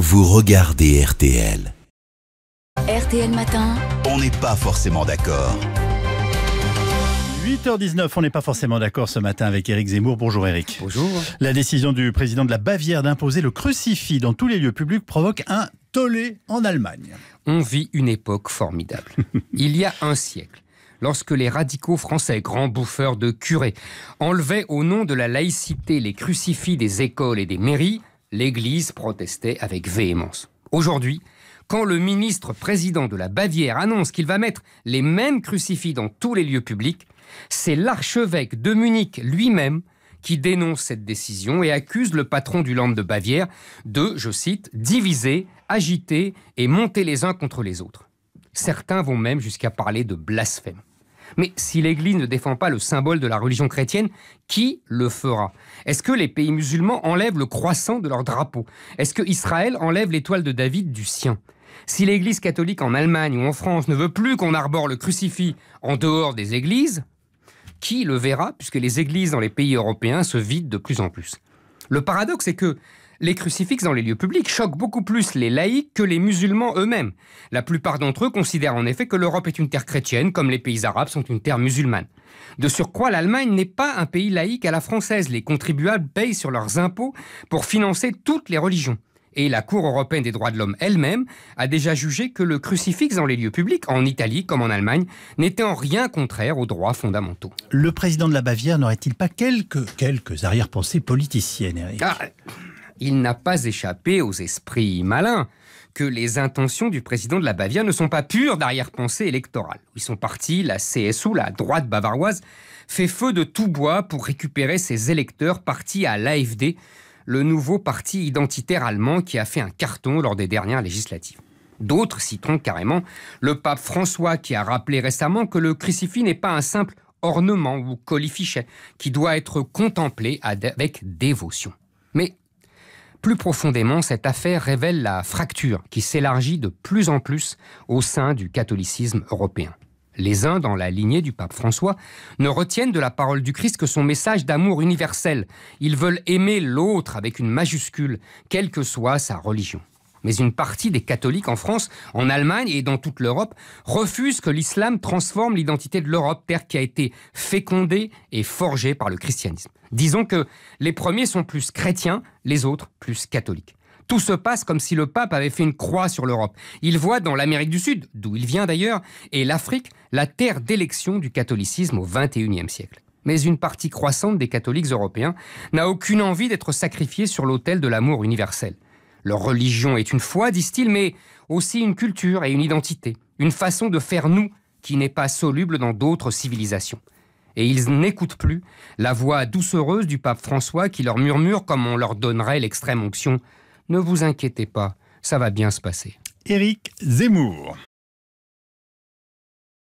vous regardez RTL. RTL Matin. On n'est pas forcément d'accord. 8h19, on n'est pas forcément d'accord ce matin avec Éric Zemmour. Bonjour Éric. Bonjour. La décision du président de la Bavière d'imposer le crucifix dans tous les lieux publics provoque un tollé en Allemagne. On vit une époque formidable. Il y a un siècle, lorsque les radicaux français, grands bouffeurs de curés, enlevaient au nom de la laïcité les crucifix des écoles et des mairies, l'Église protestait avec véhémence. Aujourd'hui, quand le ministre président de la Bavière annonce qu'il va mettre les mêmes crucifix dans tous les lieux publics, c'est l'archevêque de Munich lui-même qui dénonce cette décision et accuse le patron du Land de Bavière de, je cite, diviser, agiter et monter les uns contre les autres. Certains vont même jusqu'à parler de blasphème. Mais si l'Église ne défend pas le symbole de la religion chrétienne, qui le fera Est-ce que les pays musulmans enlèvent le croissant de leur drapeau Est-ce que Israël enlève l'étoile de David du sien si l'Église catholique en Allemagne ou en France ne veut plus qu'on arbore le crucifix en dehors des églises, qui le verra puisque les églises dans les pays européens se vident de plus en plus Le paradoxe est que les crucifixes dans les lieux publics choquent beaucoup plus les laïcs que les musulmans eux-mêmes. La plupart d'entre eux considèrent en effet que l'Europe est une terre chrétienne, comme les pays arabes sont une terre musulmane. De surcroît, l'Allemagne n'est pas un pays laïque à la française. Les contribuables payent sur leurs impôts pour financer toutes les religions. Et la Cour européenne des droits de l'homme elle-même a déjà jugé que le crucifix dans les lieux publics, en Italie comme en Allemagne, n'était en rien contraire aux droits fondamentaux. Le président de la Bavière n'aurait-il pas quelques, quelques arrière-pensées politiciennes, Eric ah, il n'a pas échappé aux esprits malins que les intentions du président de la Bavière ne sont pas pures d'arrière-pensée électorale. Ils sont partis, la CSU, la droite bavaroise, fait feu de tout bois pour récupérer ses électeurs partis à l'AFD, le nouveau parti identitaire allemand qui a fait un carton lors des dernières législatives. D'autres citeront carrément le pape François qui a rappelé récemment que le crucifix n'est pas un simple ornement ou colifichet qui doit être contemplé avec dévotion. Mais plus profondément, cette affaire révèle la fracture qui s'élargit de plus en plus au sein du catholicisme européen. Les uns, dans la lignée du pape François, ne retiennent de la parole du Christ que son message d'amour universel. Ils veulent aimer l'autre avec une majuscule, quelle que soit sa religion. Mais une partie des catholiques en France, en Allemagne et dans toute l'Europe refuse que l'islam transforme l'identité de l'Europe, terre qui a été fécondée et forgée par le christianisme. Disons que les premiers sont plus chrétiens, les autres plus catholiques. Tout se passe comme si le pape avait fait une croix sur l'Europe. Il voit dans l'Amérique du Sud, d'où il vient d'ailleurs, et l'Afrique, la terre d'élection du catholicisme au XXIe siècle mais une partie croissante des catholiques européens n'a aucune envie d'être sacrifiée sur l'autel de l'amour universel. Leur religion est une foi, disent-ils, mais aussi une culture et une identité, une façon de faire nous qui n'est pas soluble dans d'autres civilisations. Et ils n'écoutent plus la voix doucereuse du pape François qui leur murmure comme on leur donnerait l'extrême onction. Ne vous inquiétez pas, ça va bien se passer. Éric Zemmour.